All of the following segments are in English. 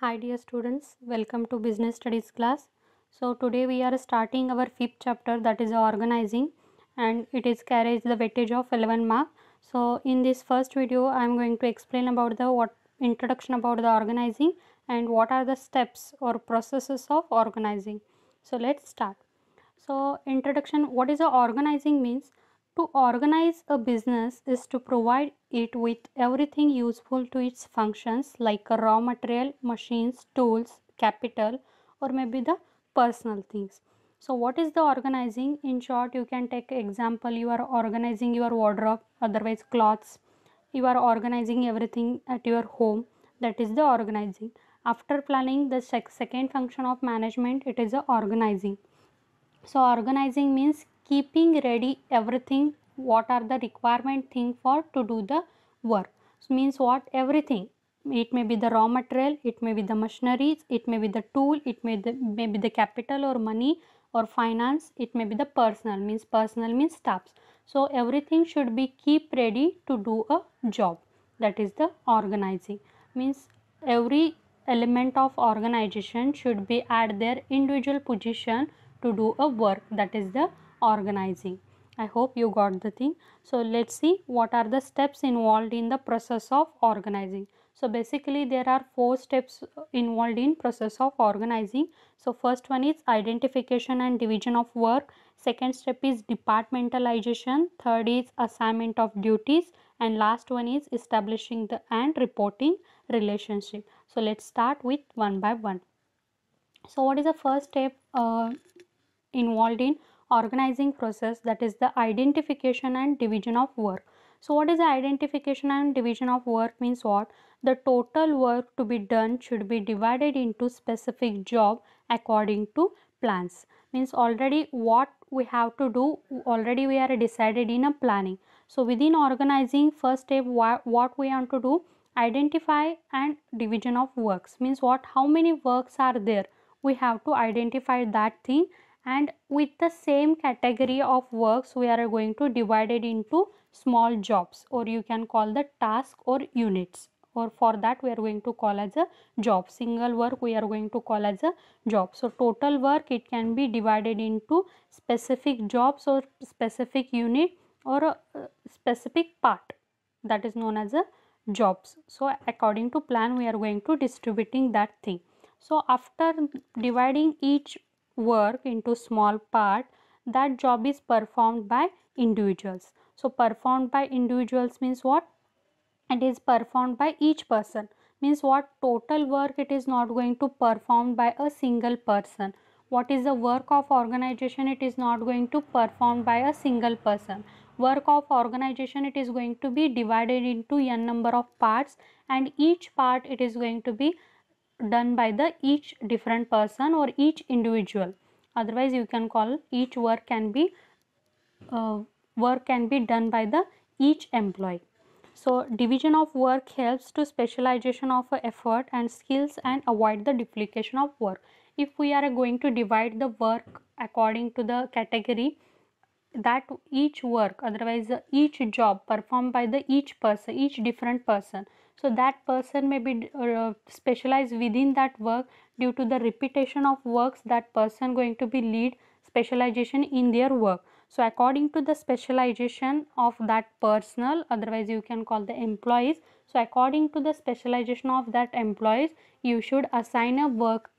Hi dear students, welcome to business studies class. So today we are starting our fifth chapter that is organizing and it is carries the weightage of 11 mark. So in this first video I am going to explain about the what introduction about the organizing and what are the steps or processes of organizing. So let's start. So introduction what is the organizing means to organize a business is to provide it with everything useful to its functions like raw material, machines, tools, capital, or maybe the personal things. So what is the organizing? In short, you can take example, you are organizing your wardrobe, otherwise clothes. You are organizing everything at your home. That is the organizing. After planning the second function of management, it is the organizing. So organizing means keeping ready everything what are the requirement thing for to do the work so means what everything it may be the raw material it may be the machineries it may be the tool it may, the, may be the capital or money or finance it may be the personal means personal means staffs so everything should be keep ready to do a job that is the organizing means every element of organization should be at their individual position to do a work that is the organizing i hope you got the thing so let's see what are the steps involved in the process of organizing so basically there are four steps involved in process of organizing so first one is identification and division of work second step is departmentalization third is assignment of duties and last one is establishing the and reporting relationship so let's start with one by one so what is the first step uh, involved in organizing process that is the identification and division of work so what is the identification and division of work means what the total work to be done should be divided into specific job according to plans means already what we have to do already we are decided in a planning so within organizing first step what we want to do identify and division of works means what how many works are there we have to identify that thing and with the same category of works we are going to divide it into small jobs or you can call the task or units or for that we are going to call as a job single work we are going to call as a job so total work it can be divided into specific jobs or specific unit or a specific part that is known as a jobs so according to plan we are going to distributing that thing so after dividing each work into small part that job is performed by individuals so performed by individuals means what it is performed by each person means what total work it is not going to perform by a single person what is the work of organization it is not going to perform by a single person work of organization it is going to be divided into n number of parts and each part it is going to be done by the each different person or each individual otherwise you can call each work can be uh, work can be done by the each employee so division of work helps to specialization of effort and skills and avoid the duplication of work if we are going to divide the work according to the category that each work otherwise each job performed by the each person each different person so that person may be uh, uh, specialized within that work due to the repetition of works that person going to be lead specialization in their work so according to the specialization of that personnel otherwise you can call the employees so according to the specialization of that employees you should assign a work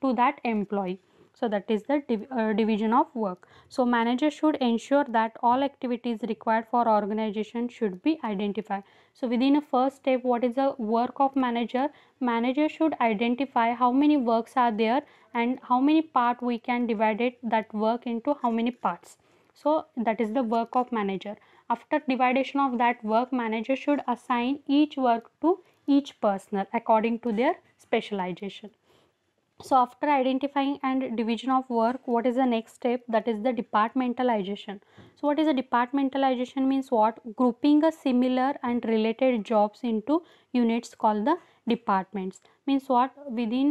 to that employee so that is the div uh, division of work. So manager should ensure that all activities required for organization should be identified. So within a first step, what is the work of manager? Manager should identify how many works are there and how many part we can divide it that work into how many parts. So that is the work of manager. After division of that work, manager should assign each work to each person according to their specialization so after identifying and division of work what is the next step that is the departmentalization so what is the departmentalization means what grouping a similar and related jobs into units called the departments means what within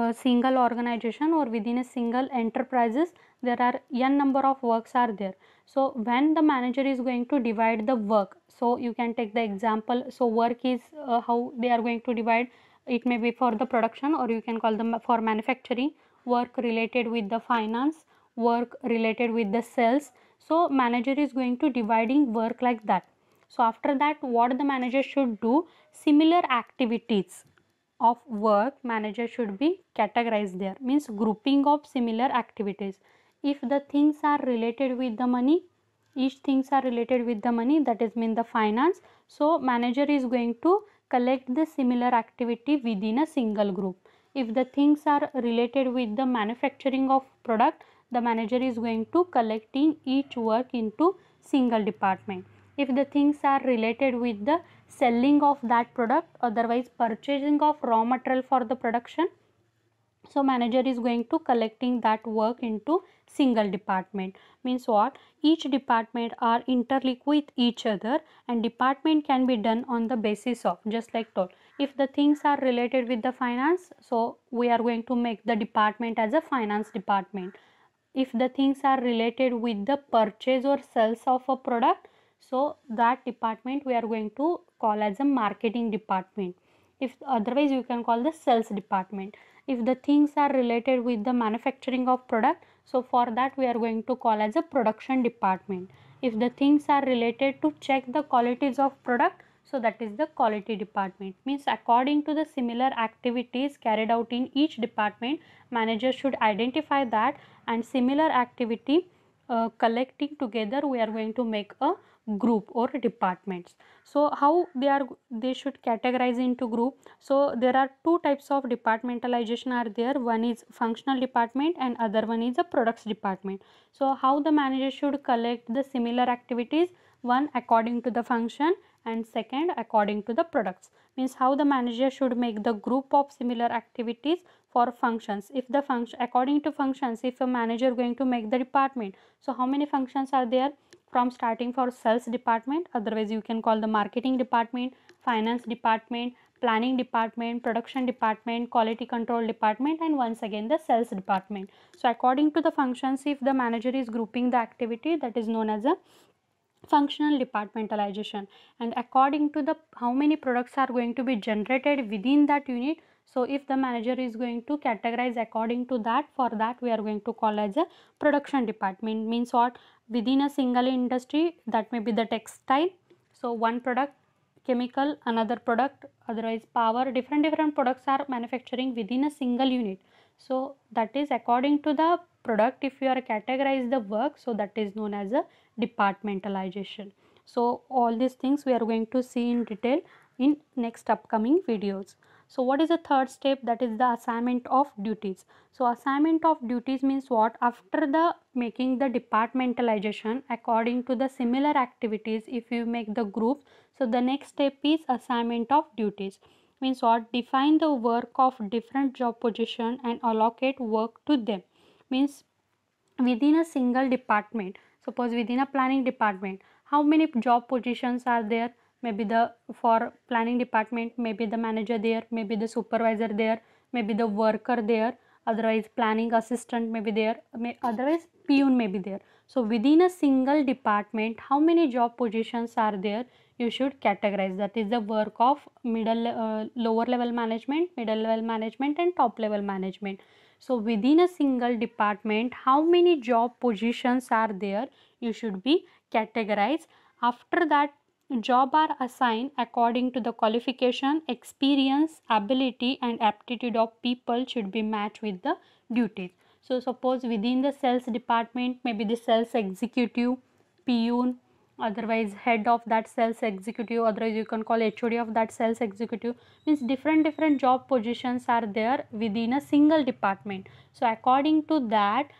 a single organization or within a single enterprises there are n number of works are there so when the manager is going to divide the work so you can take the example so work is uh, how they are going to divide it may be for the production or you can call them for manufacturing work related with the finance work related with the sales so manager is going to dividing work like that so after that what the manager should do similar activities of work manager should be categorized there means grouping of similar activities if the things are related with the money each things are related with the money that is mean the finance so manager is going to collect the similar activity within a single group. If the things are related with the manufacturing of product, the manager is going to collecting each work into single department. If the things are related with the selling of that product, otherwise purchasing of raw material for the production, so manager is going to collecting that work into single department means what each department are interlinked with each other and department can be done on the basis of just like told if the things are related with the finance so we are going to make the department as a finance department if the things are related with the purchase or sales of a product so that department we are going to call as a marketing department if otherwise you can call the sales department if the things are related with the manufacturing of product so for that we are going to call as a production department if the things are related to check the qualities of product so that is the quality department means according to the similar activities carried out in each department manager should identify that and similar activity uh, collecting together we are going to make a group or departments so how they are they should categorize into group so there are two types of departmentalization are there one is functional department and other one is a products department so how the manager should collect the similar activities one according to the function and second according to the products means how the manager should make the group of similar activities for functions if the function according to functions if a manager going to make the department so how many functions are there from starting for sales department otherwise you can call the marketing department finance department planning department production department quality control department and once again the sales department so according to the functions if the manager is grouping the activity that is known as a functional departmentalization and according to the how many products are going to be generated within that unit so if the manager is going to categorize according to that for that we are going to call as a production department means what within a single industry that may be the textile so one product chemical another product otherwise power different different products are manufacturing within a single unit so that is according to the product if you are categorize the work so that is known as a departmentalization so all these things we are going to see in detail in next upcoming videos so what is the third step that is the assignment of duties so assignment of duties means what after the making the departmentalization according to the similar activities if you make the group so the next step is assignment of duties means what define the work of different job position and allocate work to them means within a single department suppose within a planning department how many job positions are there maybe the for planning department maybe the manager there maybe the supervisor there maybe the worker there otherwise planning assistant may be there may, otherwise peon may be there so within a single department how many job positions are there you should categorize that is the work of middle uh, lower level management middle level management and top level management so within a single department, how many job positions are there? You should be categorized. After that, job are assigned according to the qualification, experience, ability and aptitude of people should be matched with the duties. So suppose within the sales department, maybe the sales executive, PUN, otherwise head of that sales executive otherwise you can call hod of that sales executive means different different job positions are there within a single department so according to that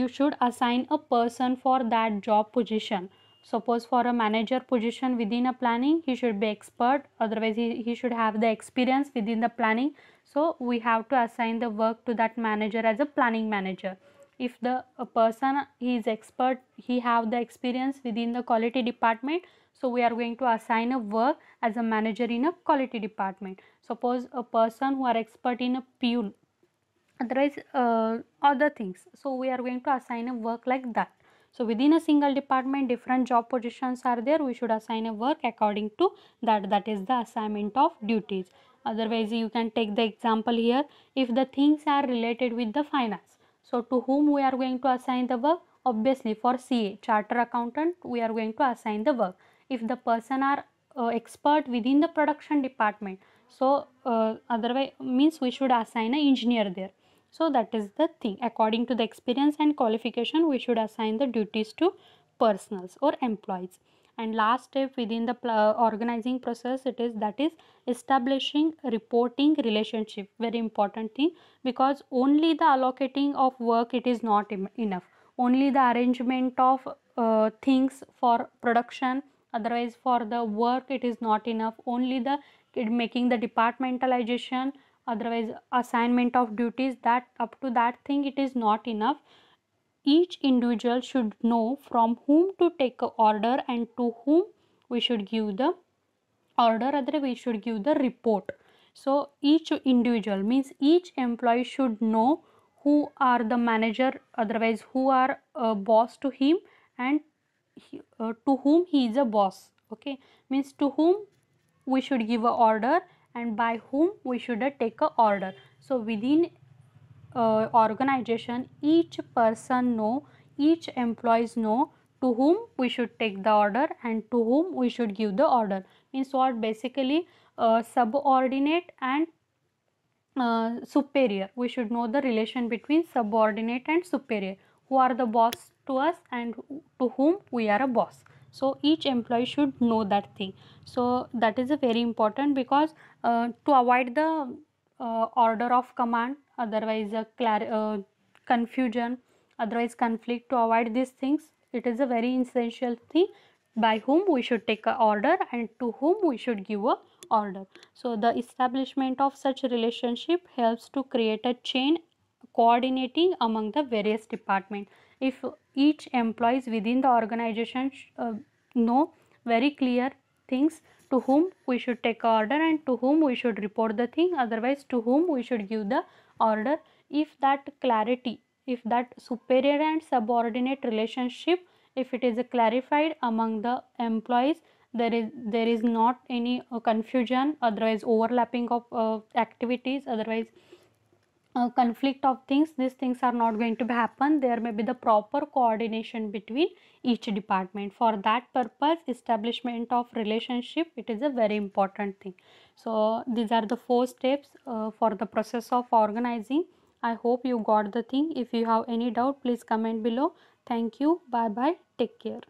you should assign a person for that job position suppose for a manager position within a planning he should be expert otherwise he, he should have the experience within the planning so we have to assign the work to that manager as a planning manager if the person he is expert he have the experience within the quality department so we are going to assign a work as a manager in a quality department suppose a person who are expert in a pune, otherwise uh, other things so we are going to assign a work like that so within a single department different job positions are there we should assign a work according to that that is the assignment of duties otherwise you can take the example here if the things are related with the finance so to whom we are going to assign the work? Obviously for CA, Charter Accountant, we are going to assign the work. If the person are uh, expert within the production department, so uh, otherwise means we should assign an engineer there. So that is the thing. According to the experience and qualification, we should assign the duties to personals or employees and last step within the organizing process it is that is establishing reporting relationship very important thing because only the allocating of work it is not enough only the arrangement of uh, things for production otherwise for the work it is not enough only the making the departmentalization otherwise assignment of duties that up to that thing it is not enough each individual should know from whom to take a order and to whom we should give the order rather we should give the report so each individual means each employee should know who are the manager otherwise who are a uh, boss to him and he, uh, to whom he is a boss okay means to whom we should give a order and by whom we should take a order so within uh, organization each person know each employees know to whom we should take the order and to whom we should give the order means what basically uh, subordinate and uh, superior we should know the relation between subordinate and superior who are the boss to us and to whom we are a boss so each employee should know that thing so that is a very important because uh, to avoid the uh, order of command otherwise a clar- uh, confusion otherwise conflict to avoid these things it is a very essential thing by whom we should take a order and to whom we should give a order so the establishment of such relationship helps to create a chain coordinating among the various department. if each employees within the organization uh, know very clear things to whom we should take order and to whom we should report the thing otherwise to whom we should give the order if that clarity if that superior and subordinate relationship if it is clarified among the employees there is there is not any confusion otherwise overlapping of uh, activities otherwise a conflict of things these things are not going to happen there may be the proper coordination between each department for that purpose establishment of relationship it is a very important thing so these are the four steps uh, for the process of organizing i hope you got the thing if you have any doubt please comment below thank you bye bye take care